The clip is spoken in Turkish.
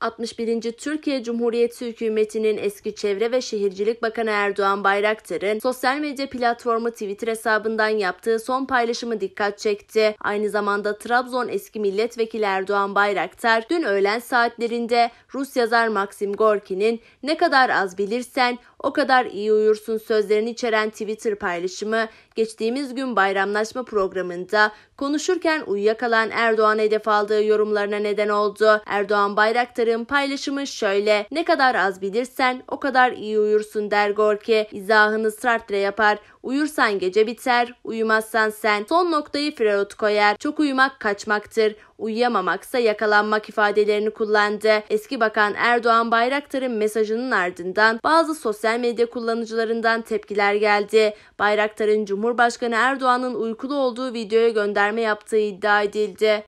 61. Türkiye Cumhuriyeti Hükümeti'nin eski Çevre ve Şehircilik Bakanı Erdoğan Bayraktar'ın sosyal medya platformu Twitter hesabından yaptığı son paylaşımı dikkat çekti. Aynı zamanda Trabzon eski milletvekili Erdoğan Bayraktar dün öğlen saatlerinde Rus yazar Maxim Gorki'nin ne kadar az bilirsen o kadar iyi uyursun sözlerini içeren Twitter paylaşımı geçtiğimiz gün bayramlaşma programında konuşurken uyuyakalan Erdoğan hedef aldığı yorumlarına neden oldu. Erdoğan Bayraktar'ın paylaşımı şöyle. Ne kadar az bilirsen o kadar iyi uyursun der Gorki. izahını ısrarla yapar. Uyursan gece biter, uyumazsan sen. Son noktayı Freud koyar. Çok uyumak kaçmaktır uyuyamamaksa yakalanmak ifadelerini kullandı. Eski Bakan Erdoğan Bayraktar'ın mesajının ardından bazı sosyal medya kullanıcılarından tepkiler geldi. Bayraktar'ın Cumhurbaşkanı Erdoğan'ın uykulu olduğu videoya gönderme yaptığı iddia edildi.